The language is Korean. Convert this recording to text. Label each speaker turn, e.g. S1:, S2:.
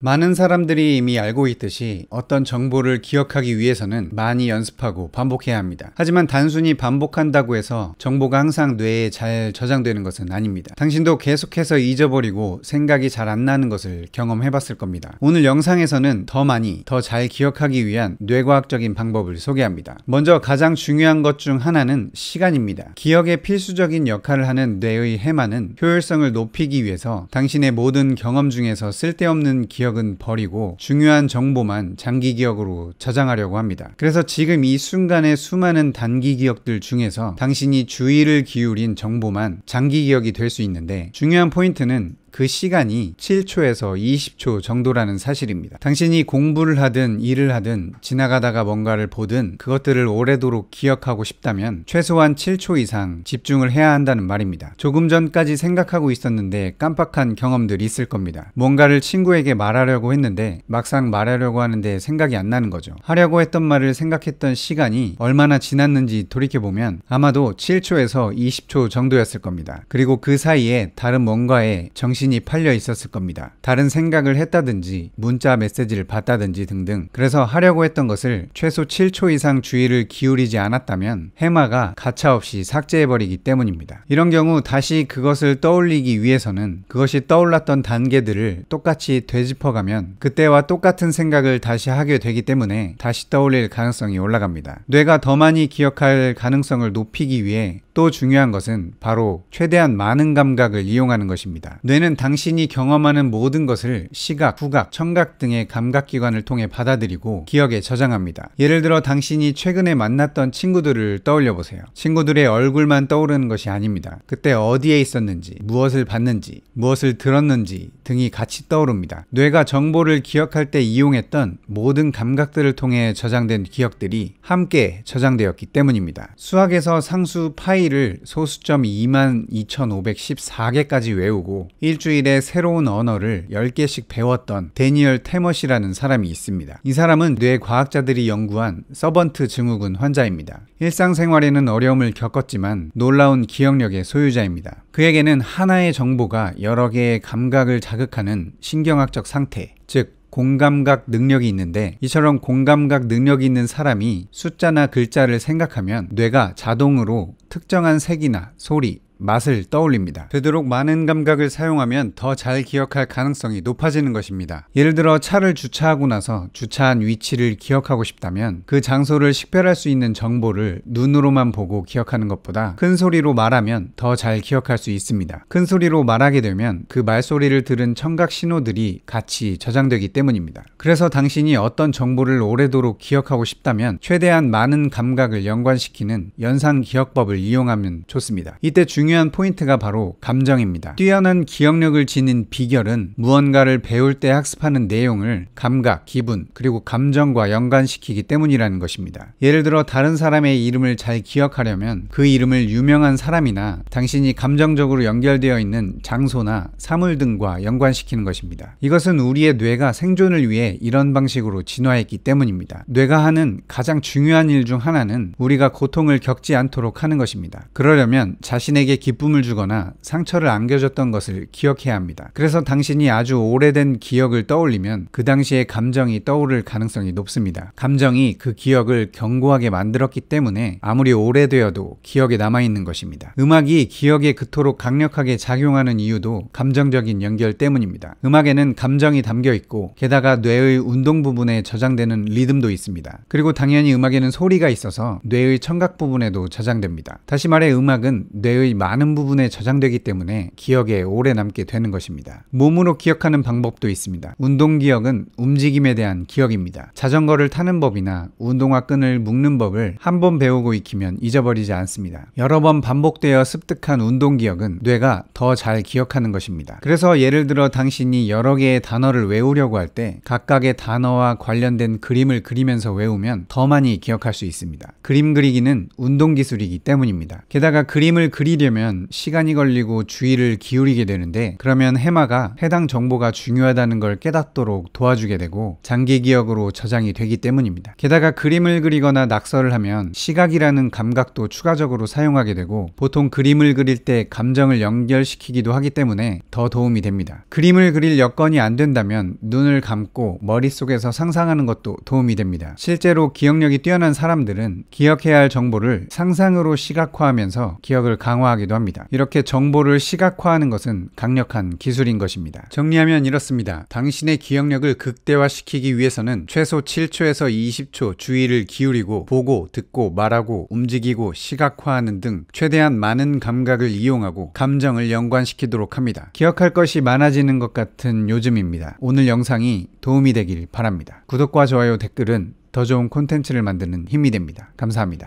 S1: 많은 사람들이 이미 알고 있듯이 어떤 정보를 기억하기 위해서는 많이 연습하고 반복해야 합니다. 하지만 단순히 반복한다고 해서 정보가 항상 뇌에 잘 저장되는 것은 아닙니다. 당신도 계속해서 잊어버리고 생각이 잘 안 나는 것을 경험해 봤을 겁니다. 오늘 영상에서는 더 많이, 더 잘 기억하기 위한 뇌과학적인 방법을 소개합니다. 먼저 가장 중요한 것 중 하나는 시간입니다. 기억에 필수적인 역할을 하는 뇌의 해마는 효율성을 높이기 위해서 당신의 모든 경험 중에서 쓸데없는 기억 기억은 버리고 중요한 정보만 장기 기억으로 저장하려고 합니다. 그래서 지금 이 순간의 수많은 단기 기억들 중에서 당신이 주의를 기울인 정보만 장기 기억이 될 수 있는데 중요한 포인트는 그 시간이 7초에서 20초 정도라는 사실입니다. 당신이 공부를 하든 일을 하든 지나가다가 뭔가를 보든 그것들을 오래도록 기억하고 싶다면 최소한 7초 이상 집중을 해야 한다는 말입니다. 조금 전까지 생각하고 있었는데 깜빡한 경험들이 있을 겁니다. 뭔가를 친구에게 말하려고 했는데 막상 말하려고 하는데 생각이 안 나는 거죠. 하려고 했던 말을 생각했던 시간이 얼마나 지났는지 돌이켜보면 아마도 7초에서 20초 정도였을 겁니다. 그리고 그 사이에 다른 뭔가에 정신 정신이 팔려 있었을 겁니다. 다른 생각을 했다든지 문자 메시지를 받다든지 등등 그래서 하려고 했던 것을 최소 7초 이상 주의를 기울이지 않았다면 해마가 가차없이 삭제해버리기 때문입니다. 이런 경우 다시 그것을 떠올리기 위해서는 그것이 떠올랐던 단계들을 똑같이 되짚어가면 그때와 똑같은 생각을 다시 하게 되기 때문에 다시 떠올릴 가능성이 올라갑니다. 뇌가 더 많이 기억할 가능성을 높이기 위해 또 중요한 것은 바로 최대한 많은 감각을 이용하는 것입니다. 뇌는 당신이 경험하는 모든 것을 시각, 후각, 청각 등의 감각기관을 통해 받아들이고 기억에 저장합니다. 예를 들어 당신이 최근에 만났던 친구들을 떠올려 보세요. 친구들의 얼굴만 떠오르는 것이 아닙니다. 그때 어디에 있었는지, 무엇을 봤는지, 무엇을 들었는지 등이 같이 떠오릅니다. 뇌가 정보를 기억할 때 이용했던 모든 감각들을 통해 저장된 기억들이 함께 저장되었기 때문입니다. 수학에서 상수 파이 K를 소수점 22,514개까지 외우고 일주일에 새로운 언어를 10개씩 배웠던 데니얼 테머시라는 사람이 있습니다. 이 사람은 뇌 과학자들이 연구한 서번트 증후군 환자입니다. 일상생활에는 어려움을 겪었지만 놀라운 기억력의 소유자입니다. 그에게는 하나의 정보가 여러 개의 감각을 자극하는 신경학적 상태, 즉 공감각 능력이 있는데 이처럼 공감각 능력이 있는 사람이 숫자나 글자를 생각하면 뇌가 자동으로 특정한 색이나 소리, 맛을 떠올립니다. 되도록 많은 감각을 사용하면 더 잘 기억할 가능성이 높아지는 것입니다. 예를 들어 차를 주차하고 나서 주차한 위치를 기억하고 싶다면 그 장소를 식별할 수 있는 정보를 눈으로만 보고 기억하는 것보다 큰 소리로 말하면 더 잘 기억할 수 있습니다. 큰 소리로 말하게 되면 그 말소리를 들은 청각 신호들이 같이 저장되기 때문입니다. 그래서 당신이 어떤 정보를 오래도록 기억하고 싶다면 최대한 많은 감각을 연관시키는 연상 기억법을 이용하면 좋습니다. 이때 중 중요한 포인트가 바로 감정입니다. 뛰어난 기억력을 지닌 비결은 무언가를 배울 때 학습하는 내용을 감각, 기분, 그리고 감정과 연관시키기 때문이라는 것입니다. 예를 들어 다른 사람의 이름을 잘 기억하려면 그 이름을 유명한 사람이나 당신이 감정적으로 연결되어 있는 장소나 사물 등과 연관시키는 것입니다. 이것은 우리의 뇌가 생존을 위해 이런 방식으로 진화했기 때문입니다. 뇌가 하는 가장 중요한 일 중 하나는 우리가 고통을 겪지 않도록 하는 것입니다. 그러려면 자신에게 기쁨을 주거나 상처를 안겨줬던 것을 기억해야 합니다. 그래서 당신이 아주 오래된 기억을 떠올리면 그 당시의 감정이 떠오를 가능성이 높습니다. 감정이 그 기억을 견고하게 만들었기 때문에 아무리 오래되어도 기억에 남아있는 것입니다. 음악이 기억에 그토록 강력하게 작용하는 이유도 감정적인 연결 때문입니다. 음악에는 감정이 담겨 있고 게다가 뇌의 운동 부분에 저장되는 리듬도 있습니다. 그리고 당연히 음악에는 소리가 있어서 뇌의 청각 부분에도 저장됩니다. 다시 말해 음악은 뇌의 많은 부분에 저장되기 때문에 기억에 오래 남게 되는 것입니다. 몸으로 기억하는 방법도 있습니다. 운동 기억은 움직임에 대한 기억입니다. 자전거를 타는 법이나 운동화 끈을 묶는 법을 한 번 배우고 익히면 잊어버리지 않습니다. 여러 번 반복되어 습득한 운동 기억은 뇌가 더 잘 기억하는 것입니다. 그래서 예를 들어 당신이 여러 개의 단어를 외우려고 할 때 각각의 단어와 관련된 그림을 그리면서 외우면 더 많이 기억할 수 있습니다. 그림 그리기는 운동 기술이기 때문입니다. 게다가 그림을 그리려면 하려면 시간이 걸리고 주의를 기울이게 되는데 그러면 해마가 해당 정보가 중요하다는 걸 깨닫도록 도와주게 되고 장기 기억으로 저장이 되기 때문입니다. 게다가 그림을 그리거나 낙서를 하면 시각이라는 감각도 추가적으로 사용하게 되고 보통 그림을 그릴 때 감정을 연결시키기도 하기 때문에 더 도움이 됩니다. 그림을 그릴 여건이 안 된다면 눈을 감고 머릿속에서 상상하는 것도 도움이 됩니다. 실제로 기억력이 뛰어난 사람들은 기억해야 할 정보를 상상으로 시각화하면서 기억을 강화하게 하기도 합니다. 이렇게 정보를 시각화하는 것은 강력한 기술인 것입니다. 정리하면 이렇습니다. 당신의 기억력을 극대화시키기 위해서는 최소 7초에서 20초 주의를 기울이고 보고, 듣고, 말하고, 움직이고, 시각화하는 등 최대한 많은 감각을 이용하고 감정을 연관시키도록 합니다. 기억할 것이 많아지는 것 같은 요즘입니다. 오늘 영상이 도움이 되길 바랍니다. 구독과 좋아요 댓글은 더 좋은 콘텐츠를 만드는 힘이 됩니다. 감사합니다.